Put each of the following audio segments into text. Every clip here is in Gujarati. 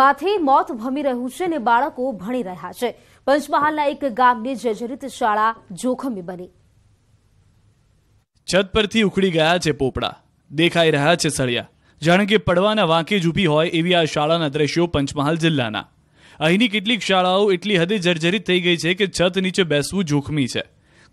માથે મોત ભમી રહ્યું છે અને બાળકો ભણી રહ્યા છે પંચમહાલના એક ગામની જર્જરિત શાળા જોખમી બની છત પરથી ઉખડી ગયા છે પોપડા દેખાઈ રહ્યા છે સળિયા જાણે કે પડવાના વાંકે જ ઊભી હોય એવી આ શાળાના દ્રશ્યો પંચમહાલ જિલ્લાના અહીંની કેટલીક શાળાઓ એટલી હદે જર્જરિત થઈ ગઈ છે કે છત નીચે બેસવું જોખમી છે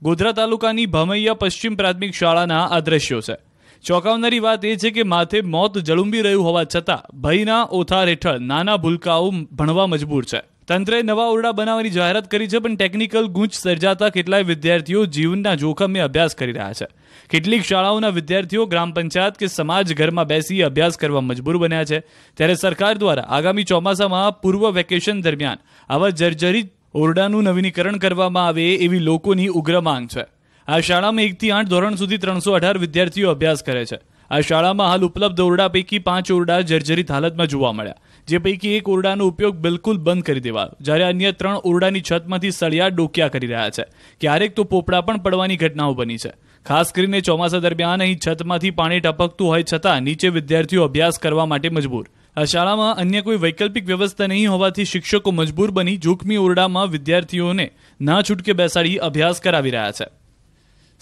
ગોધરા તાલુકાની ભમૈયા પશ્ચિમ પ્રાથમિક શાળાના આ દ્રશ્યો છે ચોંકાવનારી વાત એ છે કે માથે મોત જળુંબી રહ્યું હોવા છતાં ભયના ઓથાર હેઠળ નાના ભૂલકાઓ ભણવા મજબૂર છે તંત્રએ નવા ઓરડા બનાવવાની જાહેરાત કરી છે પણ ટેકનિકલ ગૂંચ સર્જાતા કેટલાય વિદ્યાર્થીઓ જીવનના જોખમે અભ્યાસ કરી રહ્યા છે કેટલીક શાળાઓના વિદ્યાર્થીઓ ગ્રામ પંચાયત કે સમાજ ઘરમાં બેસી અભ્યાસ કરવા મજબૂર બન્યા છે ત્યારે સરકાર દ્વારા આગામી ચોમાસામાં પૂર્વ વેકેશન દરમિયાન આવા જર્જરિત ઓરડાનું નવીનીકરણ કરવામાં આવે એવી લોકોની ઉગ્ર માંગ છે આ શાળામાં એકથી આઠ ધોરણ સુધી ત્રણસો અઢાર વિદ્યાર્થીઓ અભ્યાસ કરે છે આ શાળામાં હાલ ઉપલબ્ધ ઓરડા પૈકી પાંચ ઓરડા જર્જરિત હાલતમાં જોવા મળ્યા જે પૈકી એક ઓરડાનો ઉપયોગ બિલકુલ બંધ કરી દેવાયો જ્યારે અન્ય ત્રણ ઓરડાની છતમાંથી સળિયા ડોક્યા કરી રહ્યા છે ક્યારેક તો પોપડા પણ પડવાની ઘટનાઓ બની છે ખાસ કરીને ચોમાસા દરમિયાન અહીં છતમાંથી પાણી ટપકતું હોય છતાં નીચે વિદ્યાર્થીઓ અભ્યાસ કરવા માટે મજબૂર આ શાળામાં અન્ય કોઈ વૈકલ્પિક વ્યવસ્થા નહીં હોવાથી શિક્ષકો મજબૂર બની જોખમી ઓરડામાં વિદ્યાર્થીઓને ના છૂટકે બેસાડી અભ્યાસ કરાવી રહ્યા છે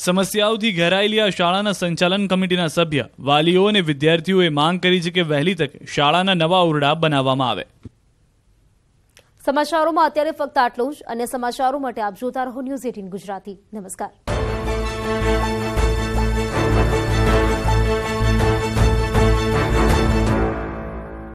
સમસ્યાઓથી ઘેરાયેલી આ શાળાના સંચાલન કમિટીના સભ્ય વાલીઓ અને વિદ્યાર્થીઓએ માંગ કરી છે કે વહેલી તકે શાળાના નવા ઓરડા બનાવવામાં આવે સમાચારોમાં અત્યારે ફક્ત આટલું જ અને સમાચારો માટે આપ જોતા રહો ન્યૂઝ એટીન ગુજરાતી નમસ્કાર